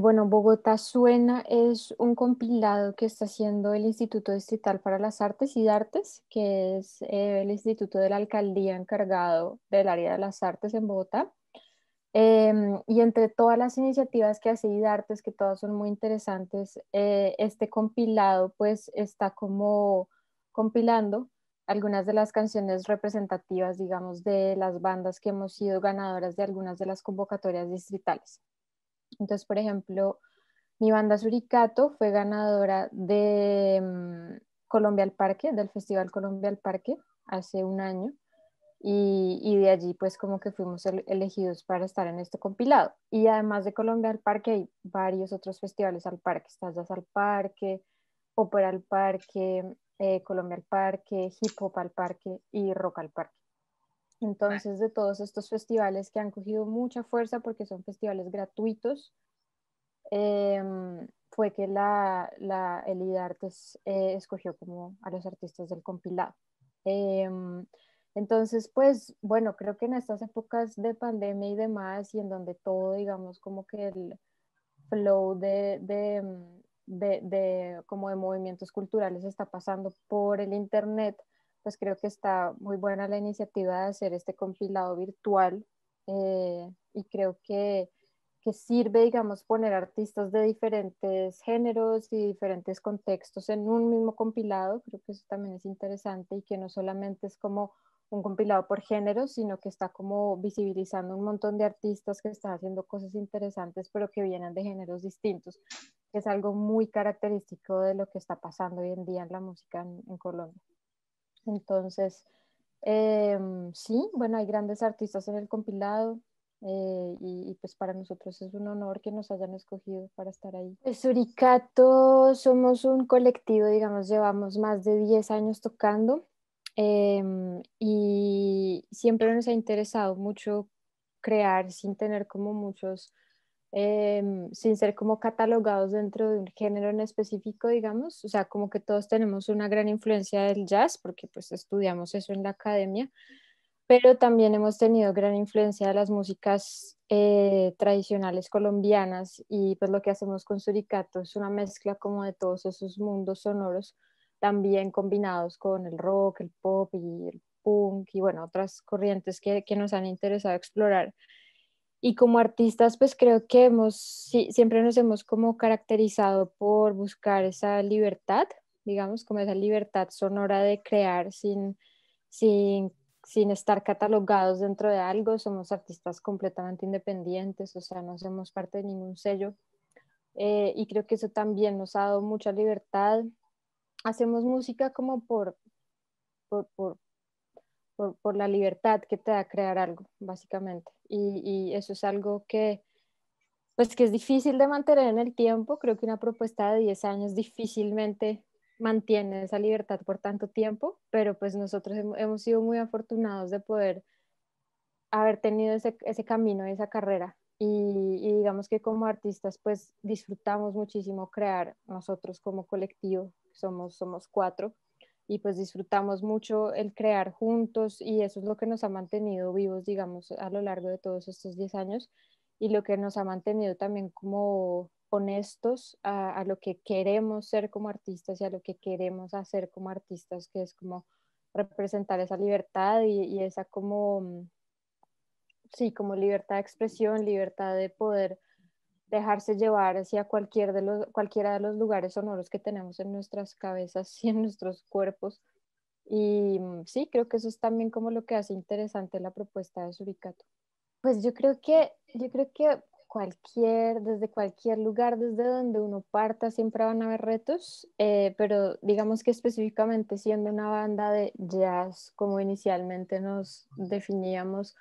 Bueno, Bogotá Suena es un compilado que está haciendo el Instituto Distrital para las Artes y Artes, que es eh, el instituto de la alcaldía encargado del área de las artes en Bogotá. Em, y entre todas las iniciativas que hace DArtes, que todas son muy interesantes, eh, este compilado pues está como compilando algunas de las canciones representativas, digamos, de las bandas que hemos sido ganadoras de algunas de las convocatorias distritales. Entonces, por ejemplo, mi banda Suricato fue ganadora de mm, Colombia al Parque, del Festival Colombia al Parque, hace un año. Y, de allí pues como que fuimos elegidos para estar en este compilado. Y además de Colombia al Parque hay varios otros festivales al parque. Está al Parque, Opera al Parque, eh, Colombia al Parque, Hip Hop al Parque y Rock al Parque. Entonces, de todos estos festivales que han cogido mucha fuerza porque son festivales gratuitos, em, fue que la, la, el eh, escogió como a los artistas del compilado. Em, entonces, pues bueno, creo que en estas épocas de pandemia y demás, y en donde todo, digamos, como que el flow de, de, em, como de movimientos culturales está pasando por el Internet, pues creo que está muy buena la iniciativa de hacer este compilado virtual eh, y creo que, que, sirve, digamos, poner artistas de diferentes géneros y diferentes contextos en un mismo compilado. Creo que eso también es interesante y que no solamente es como un compilado por géneros, sino que está como visibilizando un montón de artistas que están haciendo cosas interesantes, pero que vienen de géneros distintos, es algo muy característico de lo que está pasando hoy en día en la música en Colombia. Entonces, em, sí, bueno, hay grandes artistas en el compilado. Eh, y, pues para nosotros es un honor que nos hayan escogido para estar ahí. Suricato somos un colectivo, digamos, llevamos más de 10 años tocando em, y siempre nos ha interesado mucho crear sin tener como muchos Em, sin ser como catalogados dentro de un género en específico, digamos, o sea, como que todos tenemos una gran influencia del jazz, porque pues estudiamos eso en la academia, pero también hemos tenido gran influencia de las músicas eh, tradicionales colombianas y pues lo que hacemos con Suricato es una mezcla como de todos esos mundos sonoros, también combinados con el rock, el pop y el punk y bueno, otras corrientes que, que nos han interesado explorar y como artistas, pues creo que hemos, siempre nos hemos como caracterizado por buscar esa libertad, digamos, como esa libertad sonora de crear sin, sin, sin estar catalogados dentro de algo. Somos artistas completamente independientes, o sea, no hacemos parte de ningún sello. Eh, y creo que eso también nos ha dado mucha libertad. Hacemos música como por, por, por, por, la libertad que te da crear algo, básicamente. Y, eso es algo que, pues que es difícil de mantener en el tiempo. Creo que una propuesta de 10 años difícilmente mantiene esa libertad por tanto tiempo, pero pues nosotros hemos sido muy afortunados de poder haber tenido ese, ese camino, esa carrera. Y, digamos que como artistas, pues disfrutamos muchísimo crear nosotros como colectivo, somos, somos cuatro, y pues disfrutamos mucho el crear juntos y eso es lo que nos ha mantenido vivos, digamos, a lo largo de todos estos 10 años y lo que nos ha mantenido también como honestos a, lo que queremos ser como artistas y a lo que queremos hacer como artistas, que es como representar esa libertad y esa como, mm, sí, como libertad de expresión, libertad de poder dejarse llevar hacia cualquier de los, cualquiera de los lugares sonoros que tenemos en nuestras cabezas y en nuestros cuerpos. Y mm, sí, creo que eso es también como lo que hace interesante la propuesta de Suricato. Pues yo creo que, yo creo que cualquier, desde cualquier lugar, desde donde uno parta, siempre van a haber retos, eh, pero digamos que específicamente siendo una banda de jazz, como inicialmente nos definíamos,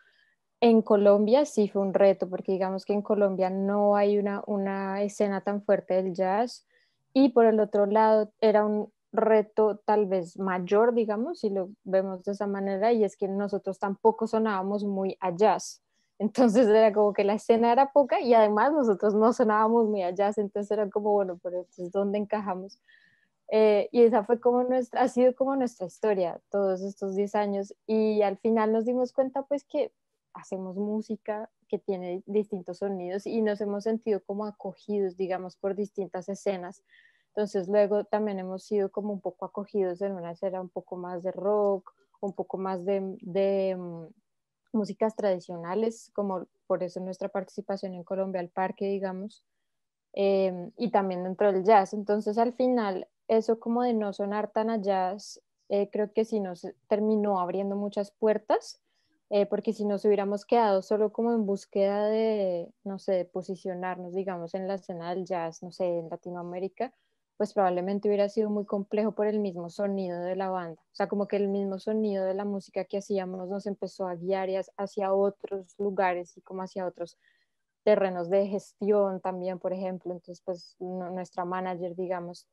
en Colombia sí fue un reto, porque digamos que en Colombia no hay una, una escena tan fuerte del jazz y por el otro lado era un reto tal vez mayor, digamos, si lo vemos de esa manera, y es que nosotros tampoco sonábamos muy a jazz. Entonces era como que la escena era poca y además nosotros no sonábamos muy a jazz, entonces era como, bueno, pero entonces ¿dónde encajamos? Eh, y esa fue como nuestra, ha sido como nuestra historia todos estos 10 años y al final nos dimos cuenta pues que hacemos música que tiene distintos sonidos y nos hemos sentido como acogidos, digamos, por distintas escenas. Entonces luego también hemos sido como un poco acogidos en una escena un poco más de rock, un poco más de, mm, músicas tradicionales, como por eso nuestra participación en Colombia al Parque, digamos, em, y también dentro del jazz. Entonces al final eso como de no sonar tan a jazz, eh, creo que sí nos terminó abriendo muchas puertas eh, porque si nos hubiéramos quedado solo como en búsqueda de, no sé, de posicionarnos, digamos, en la escena del jazz, no sé, en Latinoamérica, pues probablemente hubiera sido muy complejo por el mismo sonido de la banda. O sea, como que el mismo sonido de la música que hacíamos nos empezó a guiar hacia otros lugares y como hacia otros terrenos de gestión también, por ejemplo. Entonces, pues nuestra manager, digamos,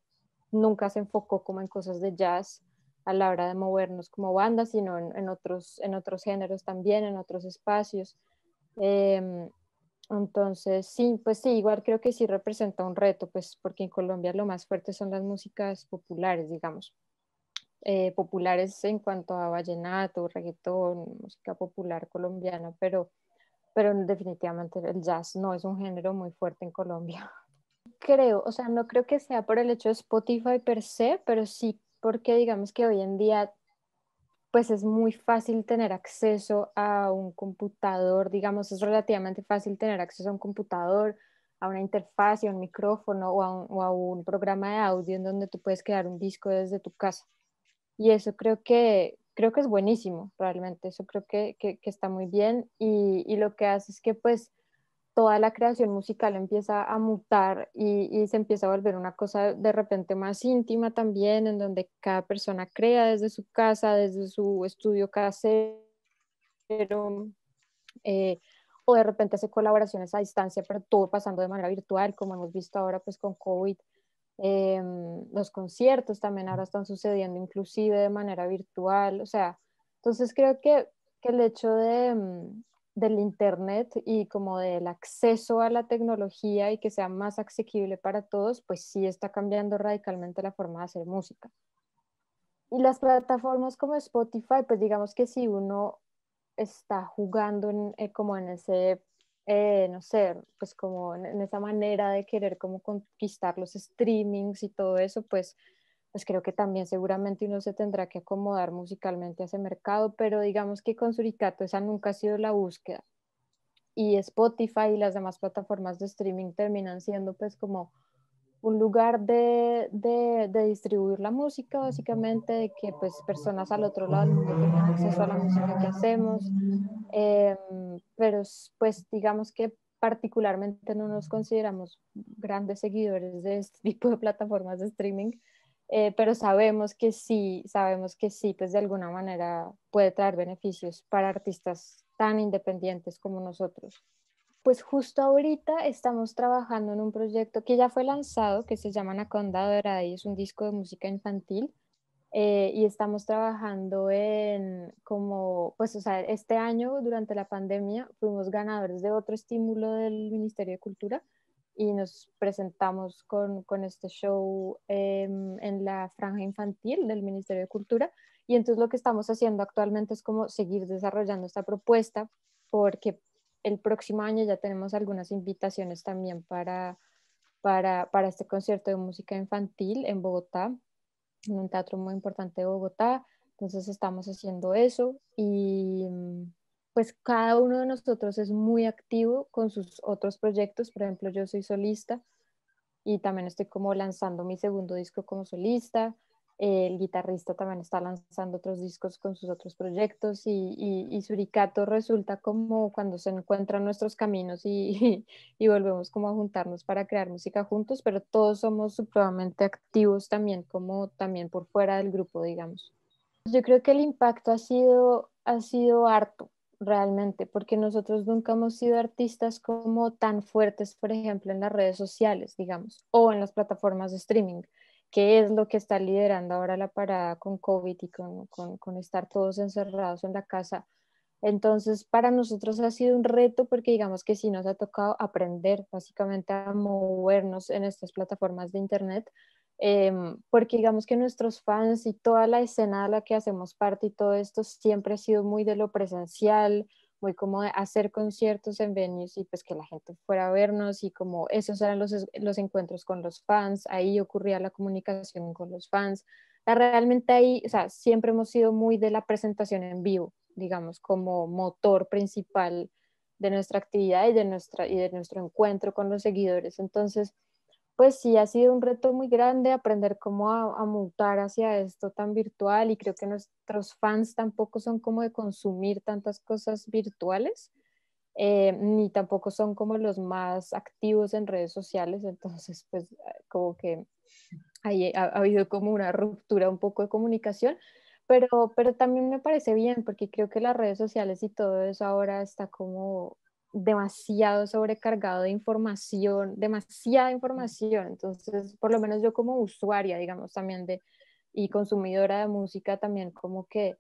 nunca se enfocó como en cosas de jazz, a la hora de movernos como banda, sino en, otros, en otros géneros también, en otros espacios. Em, entonces, sí, pues sí, igual creo que sí representa un reto, pues porque en Colombia lo más fuerte son las músicas populares, digamos. Eh, populares en cuanto a vallenato, reggaetón, música popular colombiana, pero, pero definitivamente el jazz no es un género muy fuerte en Colombia. Creo, o sea, no creo que sea por el hecho de Spotify per se, pero sí porque digamos que hoy en día pues es muy fácil tener acceso a un computador, digamos, es relativamente fácil tener acceso a un computador, a una interfaz, a un micrófono o a un, programa de audio en donde tú puedes crear un disco desde tu casa. Y eso creo que, creo que es buenísimo, realmente, eso creo que, que, está muy bien y, y, lo que hace es que pues toda la creación musical empieza a mutar y, se empieza a volver una cosa de repente más íntima también, en donde cada persona crea desde su casa, desde su estudio casero, eh, o de repente hace colaboraciones a distancia, pero todo pasando de manera virtual, como hemos visto ahora pues con COVID. Em, los conciertos también ahora están sucediendo inclusive de manera virtual, o sea, entonces creo que, que el hecho de em, del Internet y como del acceso a la tecnología y que sea más accesible para todos, pues sí está cambiando radicalmente la forma de hacer música. Y las plataformas como Spotify, pues digamos que si uno está jugando eh, como en ese, eh, no sé, pues como en, esa manera de querer como conquistar los streamings y todo eso, pues pues creo que también seguramente uno se tendrá que acomodar musicalmente a ese mercado, pero digamos que con Suricato esa nunca ha sido la búsqueda. Y Spotify y las demás plataformas de streaming terminan siendo pues como un lugar de, de, distribuir la música, básicamente, de que pues personas al otro lado del tengan acceso a la música que hacemos, eh, pero pues, pues digamos que particularmente no nos consideramos grandes seguidores de este tipo de plataformas de streaming, eh, pero sabemos que sí, sabemos que sí, pues de alguna manera puede traer beneficios para artistas tan independientes como nosotros. Pues justo ahorita estamos trabajando en un proyecto que ya fue lanzado, que se llama Anaconda de y es un disco de música infantil. Eh, y estamos trabajando en como, pues, o sea, este año durante la pandemia fuimos ganadores de otro estímulo del Ministerio de Cultura, y nos presentamos con, con este show em, en la franja infantil del Ministerio de Cultura. Y entonces lo que estamos haciendo actualmente es como seguir desarrollando esta propuesta porque el próximo año ya tenemos algunas invitaciones también para, para, para este concierto de música infantil en Bogotá, en un teatro muy importante de Bogotá. Entonces estamos haciendo eso y pues cada uno de nosotros es muy activo con sus otros proyectos. Por ejemplo, yo soy solista y también estoy como lanzando mi segundo disco como solista. El guitarrista también está lanzando otros discos con sus otros proyectos y, Suricato resulta como cuando se encuentran nuestros caminos y, y, volvemos como a juntarnos para crear música juntos, pero todos somos supremamente activos también, como también por fuera del grupo, digamos. Yo creo que el impacto ha sido, ha sido harto, realmente, porque nosotros nunca hemos sido artistas como tan fuertes, por ejemplo, en las redes sociales, digamos, o en las plataformas de streaming, que es lo que está liderando ahora la parada con COVID y con, estar todos encerrados en la casa. Entonces, para nosotros ha sido un reto porque digamos que sí nos ha tocado aprender básicamente a movernos en estas plataformas de Internet, Em, porque digamos que nuestros fans y toda la escena a la que hacemos parte y todo esto siempre ha sido muy de lo presencial, muy como de hacer conciertos en venues y pues que la gente fuera a vernos y como esos eran los, encuentros con los fans, ahí ocurría la comunicación con los fans. Realmente ahí, o sea, siempre hemos sido muy de la presentación en vivo, digamos, como motor principal de nuestra actividad y de, nuestra, y de nuestro encuentro con los seguidores. Entonces, pues sí, ha sido un reto muy grande aprender cómo a, mutar hacia esto tan virtual y creo que nuestros fans tampoco son como de consumir tantas cosas virtuales. Eh, ni tampoco son como los más activos en redes sociales, entonces pues como que ha, habido como una ruptura un poco de comunicación, pero, pero también me parece bien porque creo que las redes sociales y todo eso ahora está como demasiado sobrecargado de información, demasiada información. Entonces, por lo menos yo como usuaria, digamos, también de y consumidora de música también como que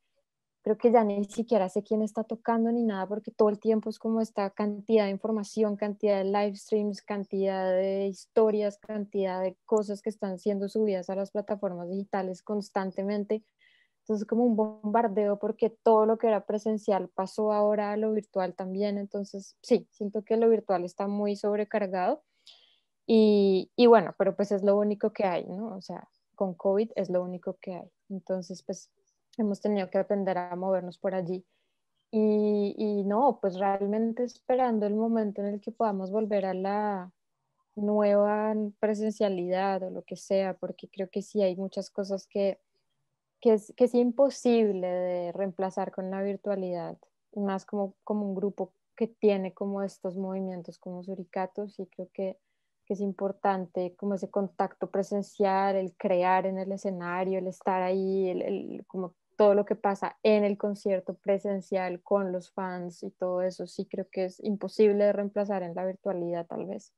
creo que ya ni siquiera sé quién está tocando ni nada porque todo el tiempo es como esta cantidad de información, cantidad de live streams, cantidad de historias, cantidad de cosas que están siendo subidas a las plataformas digitales constantemente entonces, como un bombardeo porque todo lo que era presencial pasó ahora a lo virtual también. Entonces, sí, siento que lo virtual está muy sobrecargado. Y, y bueno, pero pues es lo único que hay, ¿no? O sea, con COVID es lo único que hay. Entonces, pues hemos tenido que aprender a movernos por allí. Y, y, no, pues realmente esperando el momento en el que podamos volver a la nueva presencialidad o lo que sea, porque creo que sí hay muchas cosas que que es, que es imposible de reemplazar con la virtualidad, más como, como un grupo que tiene como estos movimientos como suricatos y creo que, es importante como ese contacto presencial, el crear en el escenario, el estar ahí, como todo lo que pasa en el concierto presencial con los fans y todo eso, sí creo que es imposible de reemplazar en la virtualidad tal vez.